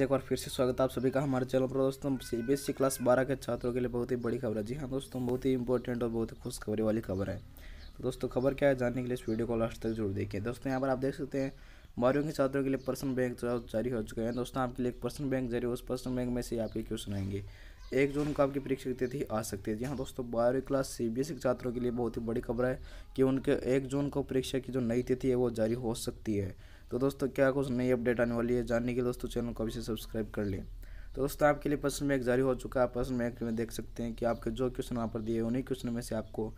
एक बार फिर से स्वागत आप सभी का हमारे चैनल पर दोस्तों सी क्लास 12 के छात्रों के लिए बहुत ही बड़ी खबर है जी हाँ दोस्तों बहुत ही इंपॉर्टेंट और बहुत ही खुशखबरी वाली खबर है तो दोस्तों खबर क्या है जानने के लिए इस वीडियो को लास्ट तक जरूर देखिए दोस्तों यहाँ पर आप देख सकते हैं बारहवीं के छात्रों के लिए पर्सनल बैंक जारी हो चुके हैं दोस्तों आपके लिए एक पर्सनल बैंक जारी उस पर्सनल बैंक में से आपके क्वेश्चन आएंगे एक जून को आपकी परीक्षा की तिथि आ सकती है जी हाँ दोस्तों बारहवीं क्लास सी बी एस के छात्रों के लिए बहुत ही बड़ी खबर है कि उनके एक जून को परीक्षा की जो नई तिथि है वो जारी हो सकती है तो दोस्तों क्या कुछ नई अपडेट आने वाली है जानने के दोस्तों चैनल को अभी से सब्सक्राइब कर लें तो दोस्तों आपके लिए में एक जारी हो चुका है पर्सन एक में देख सकते हैं कि आपके जो क्वेश्चन वहाँ पर दिए उन्हीं क्वेश्चन में से आपको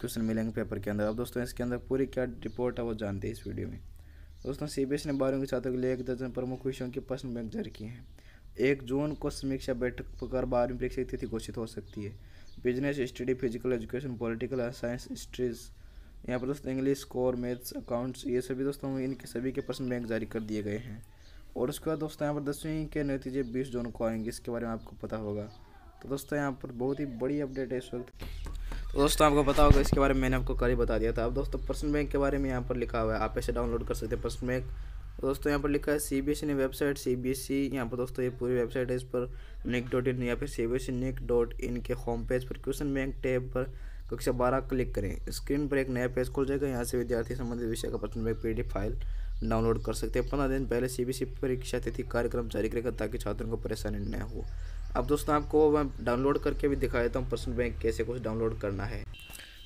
क्वेश्चन मिलेंगे पेपर के अंदर अब दोस्तों इसके अंदर पूरी क्या रिपोर्ट है वो जानते हैं इस वीडियो में दोस्तों सी e ने बारहवीं के छात्रों के लिए एक दर्जन प्रमुख विषयों के प्रश्न बैंक जारी किए हैं एक जून को समीक्षा बैठक कर बारहवीं परीक्षा की तिथि घोषित हो सकती है business study physical education political science स्ट्रीज यहाँ पर दोस्तों इंग्लिश कोर मैथ्स अकाउंट्स ये सभी दोस्तों इनके सभी के प्रश्न बैंक जारी कर दिए गए हैं और उसके बाद दोस्तों यहाँ पर दसवीं के नतीजे बीस जून को आएंगे इसके बारे में आपको पता होगा तो दोस्तों यहाँ पर बहुत ही बड़ी अपडेट है इस वक्त तो दोस्तों आपको पता होगा इसके बारे में मैंने आपको कल ही बता दिया था अब दोस्तों पर्सन बैंक के बारे में यहाँ पर लिखा हुआ है आप ऐसे डाउनलोड कर सकते हैं पर्सन बैंक तो दोस्तों यहाँ पर लिखा है सी बी एस ने website C B S E यहाँ पर दोस्तों ये पूरी वेबसाइट है इस पर निक डॉट इन या फिर C B S E nic dot in के होम पेज पर क्वेश्चन बैंक टैब पर कक्षा बारह क्लिक करें स्क्रीन पर एक नया पेज खुल जाएगा यहाँ से विद्यार्थी संबंधित विषय का प्रश्न बैंक पी फाइल डाउनलोड कर सकते हैं पंद्रह दिन पहले सी सीबीएसई परीक्षा तिथि कार्यक्रम जारी करेगा ताकि छात्रों को परेशानी न हो अब दोस्तों आपको मैं डाउनलोड करके भी दिखा देता हूँ पर्सनल बैंक कैसे कुछ डाउनलोड करना है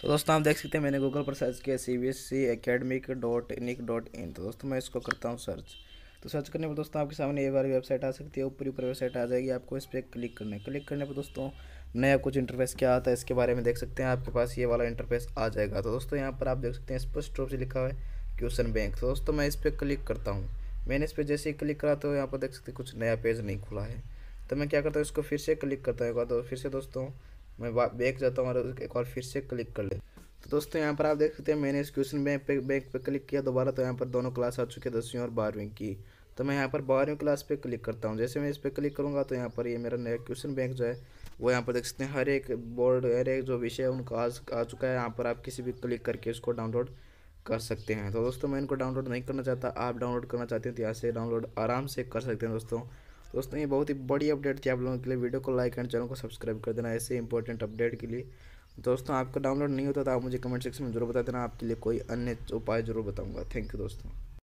तो दोस्तों आप देख सकते हैं मैंने गूगल पर सर्च किया C B S C academic dot nic dot in तो दोस्तों मैं इसको करता हूँ सर्च तो सर्च करने पर दोस्तों आपके सामने ये बार वेबसाइट आ सकती है ऊपरी ऊपर वेबसाइट आ जाएगी आपको इस पर क्लिक करना है क्लिक करने पर दोस्तों नया कुछ इंटरफेस क्या आता है इसके बारे में देख सकते हैं आपके पास ये वाला इंटरफेस आ जाएगा तो दोस्तों यहाँ पर आप देख सकते हैं स्पष्ट रूप से लिखा हुआ है क्वेश्चन बैंक तो दोस्तों मैं इस पर क्लिक करता हूँ मैंने इस पर जैसे ही क्लिक करा तो यहाँ पर देख सकते हैं कुछ नया पेज नहीं खुला है तो मैं क्या करता हूँ इसको फिर से क्लिक करता हूँ एक तो फिर से दोस्तों मैं बैग जाता हूँ और एक बार फिर से क्लिक कर लेता तो दोस्तों यहाँ पर आप देख सकते हैं मैंने इस क्वेश्चन बैंक बैंक पे क्लिक किया दोबारा तो यहाँ पर दोनों क्लास आ चुकी है दसवीं और बारहवीं की तो मैं यहाँ पर बारहवीं क्लास पे क्लिक करता हूँ जैसे मैं इस पर क्लिक करूँगा तो यहाँ पर ये मेरा नया क्वेश्चन बैंक जो है वो यहाँ पर देख सकते हैं हर एक बोर्ड हर एक जो विषय है उनका आज आ चुका है यहाँ पर आप किसी भी क्लिक करके उसको डाउनलोड कर सकते हैं तो दोस्तों मैं इनको डाउनलोड नहीं करना चाहता आप डाउनलोड करना चाहते हैं तो यहाँ से डाउनलोड आराम से कर सकते हैं दोस्तों दोस्तों ये बहुत ही बड़ी अपडेट थी आप लोगों के लिए वीडियो को लाइक एंड चैनल को सब्सक्राइब कर देना ऐसे इंपॉर्टेंट अपडेट के लिए दोस्तों आपका डाउनलोड नहीं होता तो आप मुझे कमेंट सेक्शन में जरूर बता देना आपके लिए कोई अन्य उपाय जरूर बताऊंगा थैंक यू दोस्तों